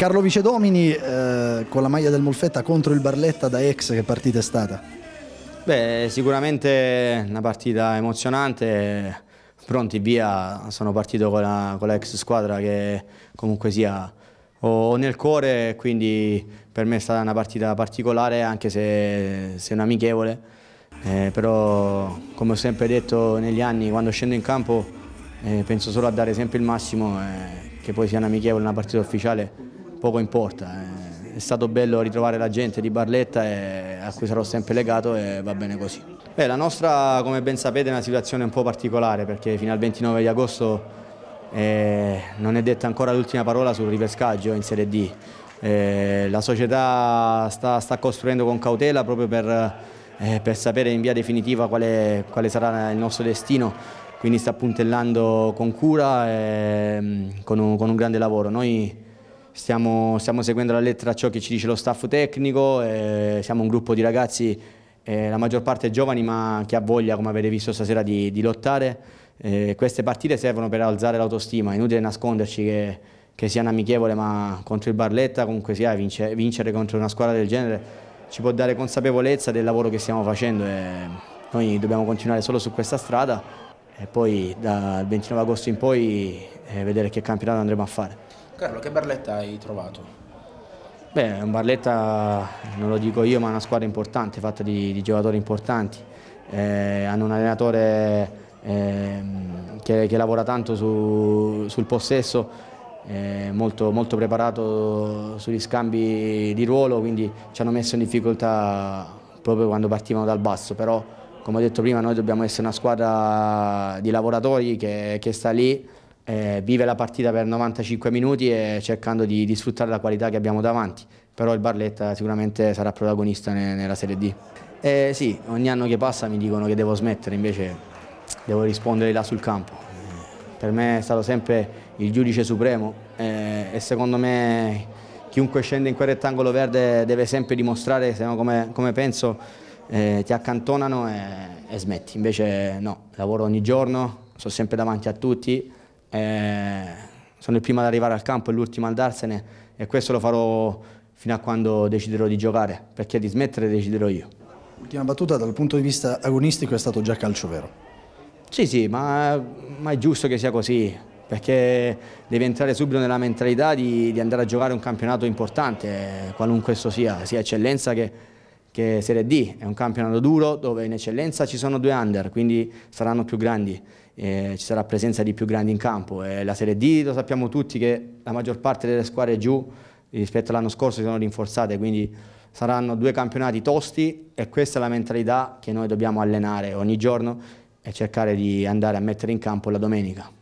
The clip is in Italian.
Carlo Vicedomini eh, con la maglia del Molfetta contro il Barletta da ex, che partita è stata? Beh, sicuramente una partita emozionante, pronti via, sono partito con la, con la ex squadra che comunque sia ho nel cuore, quindi per me è stata una partita particolare anche se, se non amichevole, eh, però come ho sempre detto negli anni quando scendo in campo eh, penso solo a dare sempre il massimo, eh, che poi sia un'amichevole, una partita ufficiale poco importa. Eh. È stato bello ritrovare la gente di Barletta a cui sarò sempre legato e va bene così. Beh, la nostra, come ben sapete, è una situazione un po' particolare perché fino al 29 di agosto eh, non è detta ancora l'ultima parola sul ripescaggio in Serie D. Eh, la società sta, sta, costruendo con cautela proprio per, eh, per sapere in via definitiva quale, quale, sarà il nostro destino, quindi sta puntellando con cura e mm, con un, con un grande lavoro. Noi stiamo, stiamo seguendo la lettera a ciò che ci dice lo staff tecnico, eh, siamo un gruppo di ragazzi, eh, la maggior parte giovani ma che ha voglia, come avete visto stasera, di, di lottare. Eh, queste partite servono per alzare l'autostima, è inutile nasconderci che, che sia amichevole ma contro il Barletta comunque sia vince, vincere contro una squadra del genere ci può dare consapevolezza del lavoro che stiamo facendo e noi dobbiamo continuare solo su questa strada e poi dal 29 agosto in poi eh, vedere che campionato andremo a fare. Carlo, che Barletta hai trovato? Beh, Barletta, non lo dico io, ma è una squadra importante, fatta di, di giocatori importanti. Eh, hanno un allenatore eh, che, che, lavora tanto su, sul possesso, eh, molto, molto, preparato sugli scambi di ruolo, quindi ci hanno messo in difficoltà proprio quando partivano dal basso, però come ho detto prima noi dobbiamo essere una squadra di lavoratori che, che sta lì eh, vive la partita per 95 minuti e cercando di, di, sfruttare la qualità che abbiamo davanti. Però il Barletta sicuramente sarà protagonista ne, nella Serie D. Eh, sì, ogni anno che passa mi dicono che devo smettere, invece devo rispondere là sul campo. Per me è stato sempre il giudice supremo eh, e secondo me chiunque scende in quel rettangolo verde deve sempre dimostrare, se no come, come penso, eh, ti accantonano e, e smetti. Invece no, lavoro ogni giorno, sono sempre davanti a tutti eh, sono il primo ad arrivare al campo e l'ultimo ad andarsene e questo lo farò fino a quando deciderò di giocare, perché di smettere deciderò io. Ultima battuta dal punto di vista agonistico è stato già calcio vero? Sì, sì, ma, ma è giusto che sia così, perché devi entrare subito nella mentalità di, di andare a giocare un campionato importante, qualunque esso sia, sia eccellenza che, che Serie D, è un campionato duro dove in eccellenza ci sono due under, quindi saranno più grandi, eh, ci sarà presenza di più grandi in campo. E la Serie D lo sappiamo tutti che la maggior parte delle squadre giù rispetto all'anno scorso si sono rinforzate, quindi saranno due campionati tosti e questa è la mentalità che noi dobbiamo allenare ogni giorno e cercare di andare a mettere in campo la domenica.